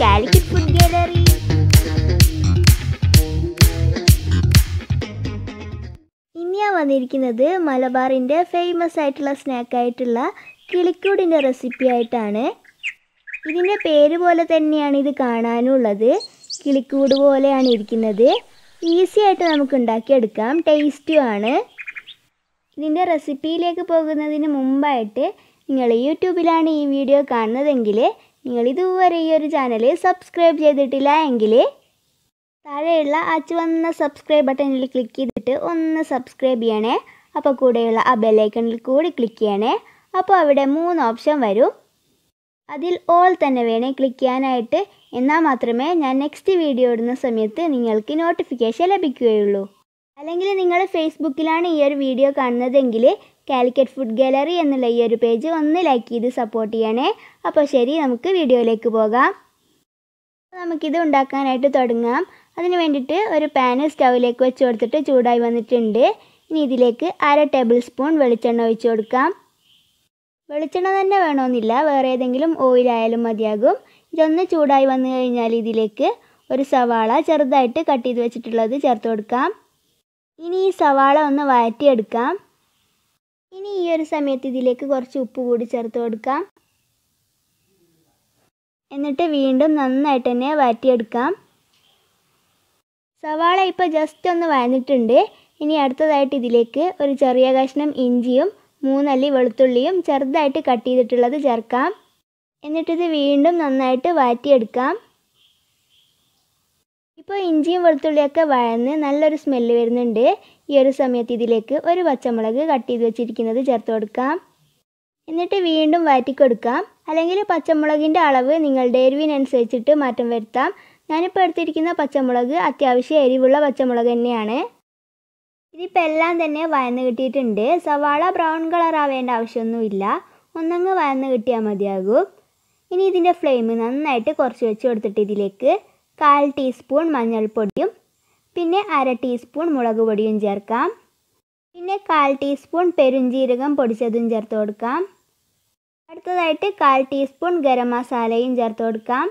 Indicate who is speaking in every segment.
Speaker 1: Calicut food gallery ഇനി ഞാൻ വന്നിരിക്കുന്നത് മലബാറിൻ്റെ ഫേമസ് ആയിട്ടുള്ള സ്നാക്കായിട്ടുള്ള കിളിക്കൂടിൻ്റെ റെസിപ്പി ആയിട്ടാണ് ഇതിൻ്റെ പേര് പോലെ തന്നെയാണ് ഇത് കാണാനുള്ളത് കിളിക്കൂട് പോലെയാണ് ഇരിക്കുന്നത് ഈസി ആയിട്ട് നമുക്ക് ഉണ്ടാക്കിയെടുക്കാം ടേസ്റ്റും ആണ് ഇതിൻ്റെ റെസിപ്പിയിലേക്ക് പോകുന്നതിന് മുമ്പായിട്ട് നിങ്ങൾ യൂട്യൂബിലാണ് ഈ വീഡിയോ കാണുന്നതെങ്കിൽ നിങ്ങൾ ഇതുവരെ ഈ ഒരു ചാനൽ സബ്സ്ക്രൈബ് ചെയ്തിട്ടില്ല എങ്കിൽ താഴെയുള്ള ആ ചുവന്ന സബ്സ്ക്രൈബ് ബട്ടണിൽ ക്ലിക്ക് ചെയ്തിട്ട് ഒന്ന് സബ്സ്ക്രൈബ് ചെയ്യണേ അപ്പോൾ കൂടെയുള്ള ആ ബെല്ലൈക്കണിൽ കൂടി ക്ലിക്ക് ചെയ്യണേ അപ്പോൾ അവിടെ മൂന്ന് ഓപ്ഷൻ വരും അതിൽ ഓൾ തന്നെ വേണേ ക്ലിക്ക് ചെയ്യാനായിട്ട് എന്നാൽ മാത്രമേ ഞാൻ നെക്സ്റ്റ് വീഡിയോ ഇടുന്ന സമയത്ത് നിങ്ങൾക്ക് നോട്ടിഫിക്കേഷൻ ലഭിക്കുകയുള്ളൂ അല്ലെങ്കിൽ നിങ്ങൾ ഫേസ്ബുക്കിലാണ് ഈ ഒരു വീഡിയോ കാണുന്നതെങ്കിൽ കാലിക്കറ്റ് ഫുഡ് ഗാലറി എന്നുള്ള ഈ ഒരു പേജ് ഒന്ന് ലൈക്ക് ചെയ്ത് സപ്പോർട്ട് ചെയ്യണേ അപ്പോൾ ശരി നമുക്ക് വീഡിയോയിലേക്ക് പോകാം നമുക്കിത് ഉണ്ടാക്കാനായിട്ട് തുടങ്ങാം അതിന് വേണ്ടിയിട്ട് ഒരു പാന് സ്റ്റൗവിലേക്ക് വെച്ച് കൊടുത്തിട്ട് ചൂടായി വന്നിട്ടുണ്ട് ഇനി ഇതിലേക്ക് അര ടേബിൾ സ്പൂൺ വെളിച്ചെണ്ണ ഒഴിച്ചു കൊടുക്കാം വെളിച്ചെണ്ണ തന്നെ വേണമെന്നില്ല വേറെ ഏതെങ്കിലും ഓയിലായാലും മതിയാകും ഇതൊന്ന് ചൂടായി വന്നു കഴിഞ്ഞാൽ ഇതിലേക്ക് ഒരു സവാള ചെറുതായിട്ട് കട്ട് ചെയ്ത് വെച്ചിട്ടുള്ളത് ചേർത്ത് കൊടുക്കാം ഇനി ഈ സവാള ഒന്ന് വഴറ്റിയെടുക്കാം ഇനി ഈ ഒരു സമയത്ത് ഇതിലേക്ക് കുറച്ച് ഉപ്പ് കൂടി ചേർത്ത് കൊടുക്കാം എന്നിട്ട് വീണ്ടും നന്നായിട്ട് തന്നെ വാറ്റിയെടുക്കാം സവാള ഇപ്പോൾ ജസ്റ്റ് ഒന്ന് വഴന്നിട്ടുണ്ട് ഇനി അടുത്തതായിട്ട് ഇതിലേക്ക് ഒരു ചെറിയ കഷ്ണം ഇഞ്ചിയും മൂന്നല്ലി വെളുത്തുള്ളിയും ചെറുതായിട്ട് കട്ട് ചെയ്തിട്ടുള്ളത് ചേർക്കാം എന്നിട്ടിത് വീണ്ടും നന്നായിട്ട് വാറ്റിയെടുക്കാം ഇപ്പോൾ ഇഞ്ചിയും വെളുത്തുള്ളിയൊക്കെ വഴന്ന് നല്ലൊരു സ്മെല്ല് വരുന്നുണ്ട് ഈ ഒരു സമയത്ത് ഇതിലേക്ക് ഒരു പച്ചമുളക് കട്ട് ചെയ്ത് വെച്ചിരിക്കുന്നത് ചേർത്ത് കൊടുക്കാം എന്നിട്ട് വീണ്ടും വഴറ്റിക്കൊടുക്കാം അല്ലെങ്കിൽ പച്ചമുളകിൻ്റെ അളവ് നിങ്ങളുടെ എരിവിനനുസരിച്ചിട്ട് മാറ്റം വരുത്താം ഞാനിപ്പോൾ എടുത്തിരിക്കുന്ന പച്ചമുളക് അത്യാവശ്യം എരിവുള്ള പച്ചമുളക് തന്നെയാണ് ഇതിപ്പോൾ എല്ലാം തന്നെ വയന്ന് കിട്ടിയിട്ടുണ്ട് സവാള ബ്രൗൺ കളർ ആവേണ്ട ആവശ്യമൊന്നുമില്ല ഒന്നങ്ങ് വയന്ന് കിട്ടിയാൽ മതിയാകും ഇനി ഇതിൻ്റെ ഫ്ലെയിം നന്നായിട്ട് കുറച്ച് വെച്ച് കൊടുത്തിട്ട് ഇതിലേക്ക് കാൽ ടീസ്പൂൺ മഞ്ഞൾപ്പൊടിയും പിന്നെ അര ടീസ്പൂൺ മുളക് പൊടിയും ചേർക്കാം പിന്നെ കാൽ ടീസ്പൂൺ പെരുംജീരകം പൊടിച്ചതും ചേർത്ത് കൊടുക്കാം അടുത്തതായിട്ട് കാൽ ടീസ്പൂൺ ഗരം മസാലയും ചേർത്ത് കൊടുക്കാം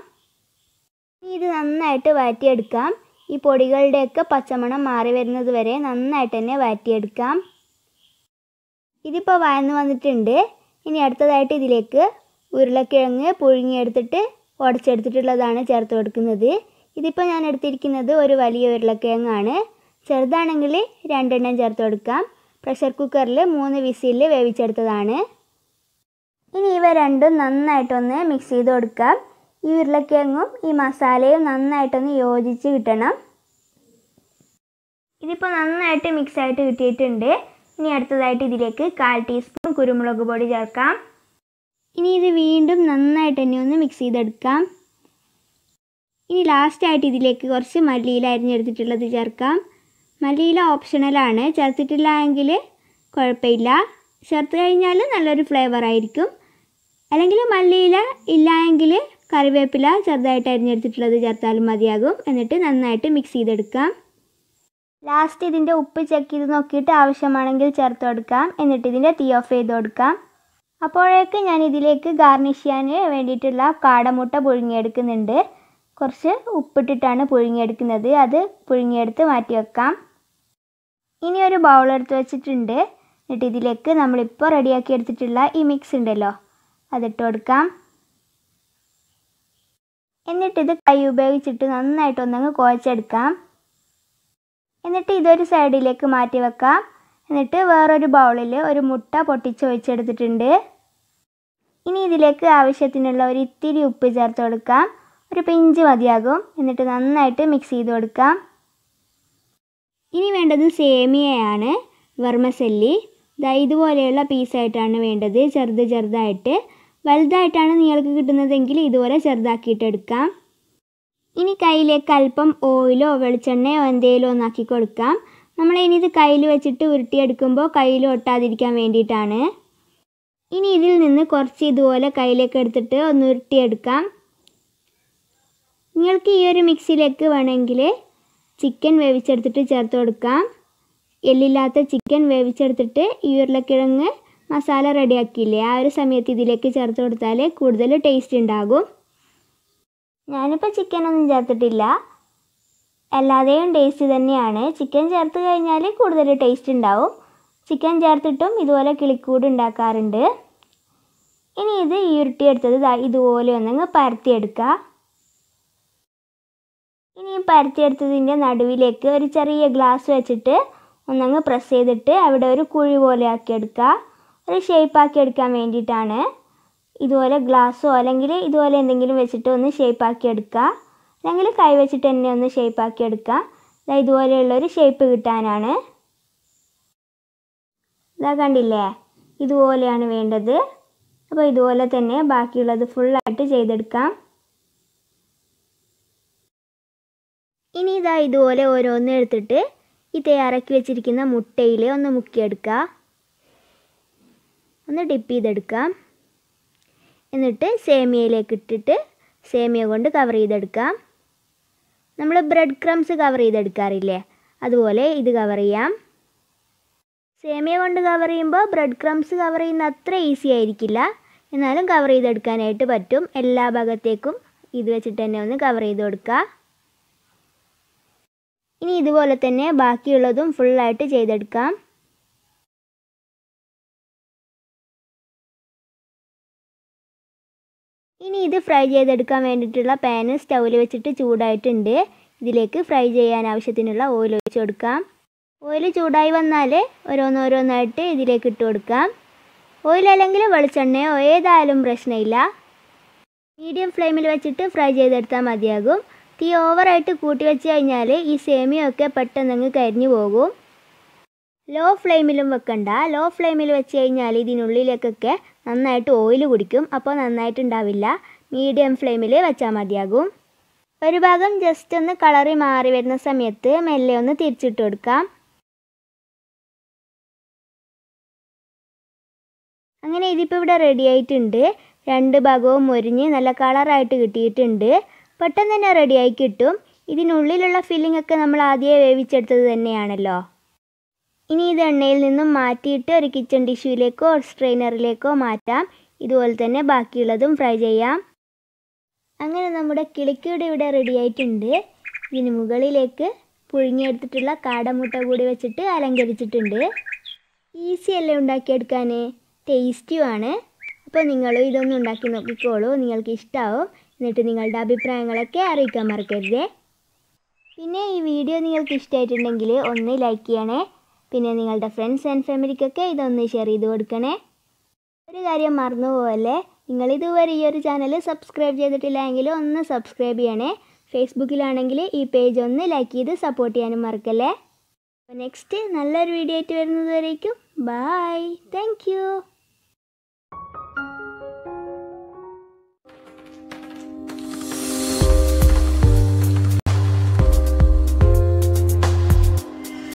Speaker 1: ഇത് നന്നായിട്ട് വാറ്റിയെടുക്കാം ഈ പൊടികളുടെയൊക്കെ പച്ചമണം മാറി വരുന്നത് വരെ നന്നായിട്ട് തന്നെ വാറ്റിയെടുക്കാം ഇതിപ്പോൾ വഴന്ന് വന്നിട്ടുണ്ട് ഇനി അടുത്തതായിട്ട് ഇതിലേക്ക് ഉരുളക്കിഴങ്ങ് പുഴുങ്ങിയെടുത്തിട്ട് ഉടച്ചെടുത്തിട്ടുള്ളതാണ് ചേർത്ത് കൊടുക്കുന്നത് ഇതിപ്പോൾ ഞാൻ എടുത്തിരിക്കുന്നത് ഒരു വലിയ ഉരുളക്കിഴങ്ങാണ് ചെറുതാണെങ്കിൽ രണ്ടെണ്ണം ചേർത്ത് കൊടുക്കാം പ്രഷർ കുക്കറിൽ മൂന്ന് വിസിലിൽ വേവിച്ചെടുത്തതാണ് ഇനി ഇവ രണ്ടും നന്നായിട്ടൊന്ന് മിക്സ് ചെയ്ത് കൊടുക്കാം ഈ ഉരുളക്കിഴങ്ങും ഈ മസാലയും നന്നായിട്ടൊന്ന് യോജിച്ച് കിട്ടണം ഇതിപ്പോൾ നന്നായിട്ട് മിക്സ് ആയിട്ട് കിട്ടിയിട്ടുണ്ട് ഇനി അടുത്തതായിട്ട് ഇതിലേക്ക് കാൽ ടീസ്പൂൺ കുരുമുളക് പൊടി ചേർക്കാം ഇനി ഇത് വീണ്ടും നന്നായിട്ട് തന്നെ ഒന്ന് മിക്സ് ചെയ്തെടുക്കാം ഇനി ലാസ്റ്റായിട്ട് ഇതിലേക്ക് കുറച്ച് മല്ലിയില അരിഞ്ഞെടുത്തിട്ടുള്ളത് ചേർക്കാം മല്ലിയില ഓപ്ഷണലാണ് ചേർത്തിട്ടില്ല എങ്കിൽ കുഴപ്പമില്ല ചേർത്ത് കഴിഞ്ഞാൽ നല്ലൊരു ഫ്ലേവർ ആയിരിക്കും അല്ലെങ്കിൽ മല്ലിയില ഇല്ല എങ്കിൽ കറിവേപ്പില ചെറുതായിട്ട് അരിഞ്ഞെടുത്തിട്ടുള്ളത് ചേർത്താലും മതിയാകും എന്നിട്ട് നന്നായിട്ട് മിക്സ് ചെയ്തെടുക്കാം ലാസ്റ്റ് ഇതിൻ്റെ ഉപ്പ് ചെക്ക് ചെയ്ത് നോക്കിയിട്ട് ആവശ്യമാണെങ്കിൽ ചേർത്ത് കൊടുക്കാം എന്നിട്ട് ഇതിൻ്റെ തീ ഓഫ് ചെയ്ത് കൊടുക്കാം അപ്പോഴേക്ക് ഞാൻ ഇതിലേക്ക് ഗാർണിഷ് ചെയ്യാൻ വേണ്ടിയിട്ടുള്ള കാടമുട്ട പുഴുങ്ങിയെടുക്കുന്നുണ്ട് കുറച്ച് ഉപ്പിട്ടിട്ടാണ് പുഴുങ്ങിയെടുക്കുന്നത് അത് പുഴുങ്ങിയെടുത്ത് മാറ്റി വെക്കാം ഇനി ഒരു ബൗൾ എടുത്ത് വെച്ചിട്ടുണ്ട് എന്നിട്ട് ഇതിലേക്ക് നമ്മളിപ്പോൾ റെഡിയാക്കി എടുത്തിട്ടുള്ള ഈ മിക്സ് ഉണ്ടല്ലോ അതിട്ട് കൊടുക്കാം എന്നിട്ടിത് കൈ ഉപയോഗിച്ചിട്ട് നന്നായിട്ടൊന്നങ്ങ് കുഴച്ചെടുക്കാം എന്നിട്ട് ഇതൊരു സൈഡിലേക്ക് മാറ്റി വെക്കാം എന്നിട്ട് വേറൊരു ബൗളിൽ ഒരു മുട്ട ഒഴിച്ചെടുത്തിട്ടുണ്ട് ഇനി ഇതിലേക്ക് ആവശ്യത്തിനുള്ള ഒരു ഇത്തിരി ഉപ്പ് ചേർത്ത് കൊടുക്കാം ഒരു പിഞ്ച് മതിയാകും എന്നിട്ട് നന്നായിട്ട് മിക്സ് ചെയ്ത് കൊടുക്കാം ഇനി വേണ്ടത് സേമിയയാണ് വർമ്മസല്ലി ദാ ഇതുപോലെയുള്ള പീസായിട്ടാണ് വേണ്ടത് ചെറുത് ചെറുതായിട്ട് വലുതായിട്ടാണ് നിങ്ങൾക്ക് കിട്ടുന്നതെങ്കിൽ ഇതുപോലെ ചെറുതാക്കിയിട്ടെടുക്കാം ഇനി കയ്യിലേക്ക് അല്പം ഓയിലോ വെളിച്ചെണ്ണയോ എന്തെങ്കിലും ഒന്നാക്കി കൊടുക്കാം നമ്മൾ ഇനി ഇത് കയ്യിൽ വെച്ചിട്ട് ഉരുട്ടിയെടുക്കുമ്പോൾ കയ്യിൽ ഒട്ടാതിരിക്കാൻ വേണ്ടിയിട്ടാണ് ഇനി ഇതിൽ നിന്ന് കുറച്ച് ഇതുപോലെ കയ്യിലേക്ക് എടുത്തിട്ട് ഒന്ന് ഉരുട്ടിയെടുക്കാം നിങ്ങൾക്ക് ഈ ഒരു മിക്സിയിലേക്ക് വേണമെങ്കിൽ ചിക്കൻ വേവിച്ചെടുത്തിട്ട് ചേർത്ത് കൊടുക്കാം എല്ലില്ലാത്ത ചിക്കൻ വേവിച്ചെടുത്തിട്ട് ഈ ഉരുളക്കിഴങ്ങ് മസാല റെഡിയാക്കിയില്ലേ ആ ഒരു സമയത്ത് ഇതിലേക്ക് ചേർത്ത് കൊടുത്താൽ കൂടുതൽ ടേസ്റ്റ് ഉണ്ടാകും ഞാനിപ്പോൾ ചിക്കനൊന്നും ചേർത്തിട്ടില്ല അല്ലാതെയും ടേസ്റ്റ് തന്നെയാണ് ചിക്കൻ ചേർത്ത് കഴിഞ്ഞാൽ കൂടുതൽ ടേസ്റ്റ് ഉണ്ടാവും ചിക്കൻ ചേർത്തിട്ടും ഇതുപോലെ കിളിക്കൂട് ഉണ്ടാക്കാറുണ്ട് ഇനി ഇത് ഉരുട്ടിയെടുത്തത് ഇതുപോലെ ഒന്നങ്ങ് പരത്തിയെടുക്കുക ഇനി പരത്തിയെടുത്തതിൻ്റെ നടുവിലേക്ക് ഒരു ചെറിയ ഗ്ലാസ് വെച്ചിട്ട് ഒന്നങ്ങ് പ്രസ് ചെയ്തിട്ട് അവിടെ ഒരു കുഴി പോലെ ആക്കി എടുക്കുക ഒരു ഷേപ്പാക്കി എടുക്കാൻ വേണ്ടിയിട്ടാണ് ഇതുപോലെ ഗ്ലാസ്സോ അല്ലെങ്കിൽ ഇതുപോലെ എന്തെങ്കിലും വെച്ചിട്ട് ഒന്ന് ഷേപ്പാക്കി എടുക്കുക അല്ലെങ്കിൽ കൈ വെച്ചിട്ട് തന്നെ ഒന്ന് ഷേപ്പാക്കി എടുക്കുക ഇതാ ഇതുപോലെയുള്ളൊരു ഷേപ്പ് കിട്ടാനാണ് ഇതാ കണ്ടില്ലേ ഇതുപോലെയാണ് വേണ്ടത് അപ്പോൾ ഇതുപോലെ തന്നെ ബാക്കിയുള്ളത് ഫുള്ളായിട്ട് ചെയ്തെടുക്കാം ഇനി ഇതാ ഇതുപോലെ ഓരോന്ന് എടുത്തിട്ട് ഈ തയ്യാറാക്കി വെച്ചിരിക്കുന്ന മുട്ടയിൽ ഒന്ന് മുക്കിയെടുക്കുക ഒന്ന് ഡിപ്പ് ചെയ്തെടുക്കാം എന്നിട്ട് സേമിയയിലേക്ക് ഇട്ടിട്ട് സേമിയ കൊണ്ട് കവർ ചെയ്തെടുക്കാം നമ്മൾ ബ്രെഡ് ക്രംസ് കവർ ചെയ്തെടുക്കാറില്ലേ അതുപോലെ ഇത് കവർ ചെയ്യാം സേമിയ കൊണ്ട് കവർ ചെയ്യുമ്പോൾ ബ്രെഡ് ക്രംസ് കവർ ചെയ്യുന്ന അത്ര ഈസി ആയിരിക്കില്ല എന്നാലും കവർ ചെയ്തെടുക്കാനായിട്ട് പറ്റും എല്ലാ ഭാഗത്തേക്കും ഇത് വെച്ചിട്ട് തന്നെ ഒന്ന് കവർ ചെയ്ത് കൊടുക്കുക ഇനി ഇതുപോലെ തന്നെ ബാക്കിയുള്ളതും ഫുള്ളായിട്ട് ചെയ്തെടുക്കാം ഇനി ഇത് ഫ്രൈ ചെയ്തെടുക്കാൻ വേണ്ടിയിട്ടുള്ള പാന് സ്റ്റൗവിൽ വെച്ചിട്ട് ചൂടായിട്ടുണ്ട് ഇതിലേക്ക് ഫ്രൈ ചെയ്യാൻ ആവശ്യത്തിനുള്ള ഓയിൽ ഒഴിച്ചു കൊടുക്കാം ഓയിൽ ചൂടായി വന്നാൽ ഓരോന്നോരോന്നായിട്ട് ഇതിലേക്ക് ഇട്ട് കൊടുക്കാം ഓയിൽ അല്ലെങ്കിൽ വെളിച്ചെണ്ണയോ ഏതായാലും പ്രശ്നമില്ല മീഡിയം ഫ്ലെയിമിൽ വെച്ചിട്ട് ഫ്രൈ ചെയ്തെടുത്താൽ മതിയാകും തീ ഓവറായിട്ട് കൂട്ടി വെച്ച് കഴിഞ്ഞാൽ ഈ സേമിയൊക്കെ പെട്ടെന്നങ്ങ് കരിഞ്ഞു പോകും ലോ ഫ്ലെയിമിലും വെക്കണ്ട ലോ ഫ്ലെയിമിൽ വെച്ച് കഴിഞ്ഞാൽ ഇതിനുള്ളിലേക്കൊക്കെ നന്നായിട്ട് ഓയിൽ കുടിക്കും അപ്പോൾ നന്നായിട്ടുണ്ടാവില്ല മീഡിയം ഫ്ലെയിമിൽ വെച്ചാൽ മതിയാകും ഒരു ഭാഗം ജസ്റ്റ് ഒന്ന് കളറി മാറി വരുന്ന സമയത്ത് മെല്ലെ ഒന്ന് തിരിച്ചിട്ട് കൊടുക്കാം അങ്ങനെ ഇതിപ്പോൾ ഇവിടെ റെഡി ആയിട്ടുണ്ട് രണ്ട് ഭാഗവും മുരിഞ്ഞ് നല്ല കളറായിട്ട് കിട്ടിയിട്ടുണ്ട് പെട്ടെന്ന് തന്നെ റെഡിയായി കിട്ടും ഇതിനുള്ളിലുള്ള ഫില്ലിംഗ് ഒക്കെ നമ്മൾ ആദ്യമേ വേവിച്ചെടുത്തത് തന്നെയാണല്ലോ ഇനി ഇത് എണ്ണയിൽ നിന്നും മാറ്റിയിട്ട് ഒരു കിച്ചൺ ടിഷ്യൂയിലേക്കോ സ്ട്രെയിനറിലേക്കോ മാറ്റാം ഇതുപോലെ തന്നെ ബാക്കിയുള്ളതും ഫ്രൈ ചെയ്യാം അങ്ങനെ നമ്മുടെ കിളിക്കൂടെ ഇവിടെ റെഡിയായിട്ടുണ്ട് ഇതിന് മുകളിലേക്ക് പുഴുങ്ങിയെടുത്തിട്ടുള്ള കാടമുട്ട കൂടി വെച്ചിട്ട് അലങ്കരിച്ചിട്ടുണ്ട് ഈസി അല്ലേ ഉണ്ടാക്കിയെടുക്കാൻ ടേസ്റ്റിയുമാണ് അപ്പോൾ നിങ്ങളും ഇതൊന്നും ഉണ്ടാക്കി നോക്കിക്കോളൂ നിങ്ങൾക്ക് ഇഷ്ടമാവും എന്നിട്ട് നിങ്ങളുടെ അഭിപ്രായങ്ങളൊക്കെ അറിയിക്കാൻ മറക്കരുതേ പിന്നെ ഈ വീഡിയോ നിങ്ങൾക്ക് ഇഷ്ടമായിട്ടുണ്ടെങ്കിൽ ഒന്ന് ലൈക്ക് ചെയ്യണേ പിന്നെ നിങ്ങളുടെ ഫ്രണ്ട്സ് ആൻഡ് ഫാമിലിക്കൊക്കെ ഇതൊന്ന് ഷെയർ ചെയ്ത് കൊടുക്കണേ ഒരു കാര്യം മറന്നു പോകല്ലേ നിങ്ങൾ ഇതുവരെ ഈ ഒരു ചാനൽ സബ്സ്ക്രൈബ് ചെയ്തിട്ടില്ല എങ്കിൽ ഒന്ന് സബ്സ്ക്രൈബ് ചെയ്യണേ ഫേസ്ബുക്കിലാണെങ്കിൽ ഈ പേജ് ഒന്ന് ലൈക്ക് ചെയ്ത് സപ്പോർട്ട് ചെയ്യാനും മറക്കല്ലേ അപ്പോൾ നെക്സ്റ്റ് നല്ലൊരു വീഡിയോ ആയിട്ട് വരുന്നത് വരേക്കും ബായ് താങ്ക്